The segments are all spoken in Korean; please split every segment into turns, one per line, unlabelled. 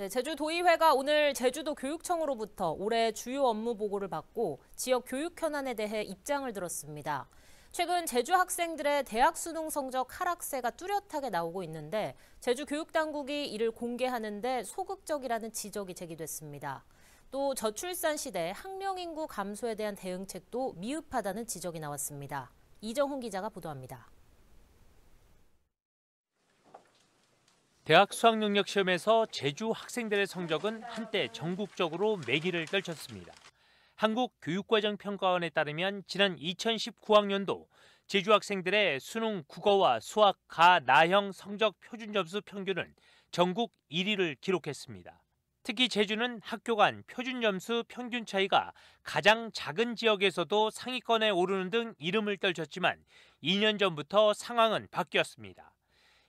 네, 제주도의회가 오늘 제주도 교육청으로부터 올해 주요 업무 보고를 받고 지역 교육 현안에 대해 입장을 들었습니다. 최근 제주 학생들의 대학 수능 성적 하락세가 뚜렷하게 나오고 있는데 제주 교육 당국이 이를 공개하는데 소극적이라는 지적이 제기됐습니다. 또 저출산 시대 학령 인구 감소에 대한 대응책도 미흡하다는 지적이 나왔습니다. 이정훈 기자가 보도합니다.
대학 수학능력 시험에서 제주 학생들의 성적은 한때 전국적으로 매기를 떨쳤습니다. 한국교육과정평가원에 따르면 지난 2019학년도 제주 학생들의 수능 국어와 수학 가 나형 성적 표준 점수 평균은 전국 1위를 기록했습니다. 특히 제주는 학교 간 표준 점수 평균 차이가 가장 작은 지역에서도 상위권에 오르는 등 이름을 떨쳤지만 2년 전부터 상황은 바뀌었습니다.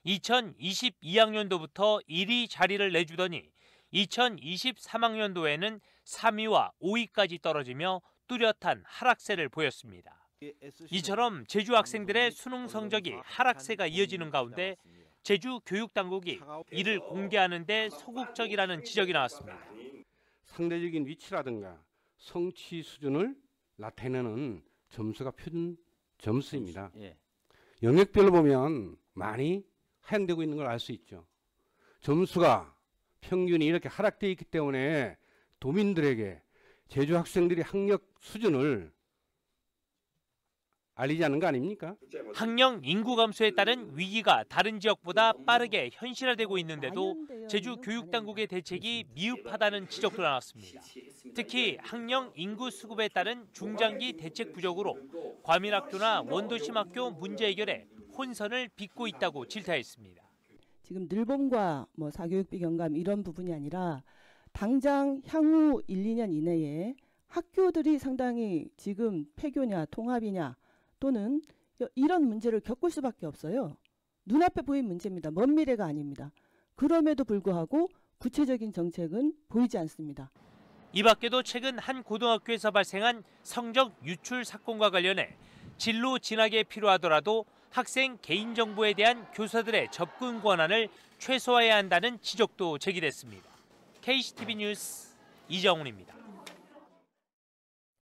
2022학년도부터 1위 자리를 내주더니 2023학년도에는 3위와 5위까지 떨어지며 뚜렷한 하락세를 보였습니다. 예, 이처럼 제주 학생들의 수능 성적이 하락세가 이어지는 가운데 제주 교육당국이 이를 공개하는데 소극적이라는 지적이 나왔습니다.
상대적인 위치라든가 성취 수준을 나타내는 점수가 표준 점수입니다. 예. 영역별로 보면 많이 하향되고 있는 걸 알 수 있죠. 점수가 평균이 이렇게 하락되어 있기 때문에 도민들에게 제주 학생들이 학력 수준을 알리지 않은 거 아닙니까?
학령 인구 감소에 따른 위기가 다른 지역보다 빠르게 현실화되고 있는데도 제주 교육당국의 대책이 미흡하다는 지적도 나왔습니다. 특히 학령 인구 수급에 따른 중장기 대책 부족으로 과밀학교나 원도심학교 문제 해결에 혼선을 빚고 있다고 질타했습니다.
지금 늘봄과 뭐 사교육비 경감 이런 부분이 아니라 당장 향후 1, 2년 이내에 학교들이 상당히 지금 폐교냐 통합이냐 또는 이런 문제를 겪을 수밖에 없어요. 눈앞에 보인 문제입니다. 먼 미래가 아닙니다. 그럼에도 불구하고 구체적인 정책은 보이지 않습니다.
이 밖에도 최근 한 고등학교에서 발생한 성적 유출 사건과 관련해 진로 진학에 필요하더라도 학생 개인정보에 대한 교사들의 접근 권한을 최소화해야 한다는 지적도 제기됐습니다. KCTV 뉴스 이정훈입니다.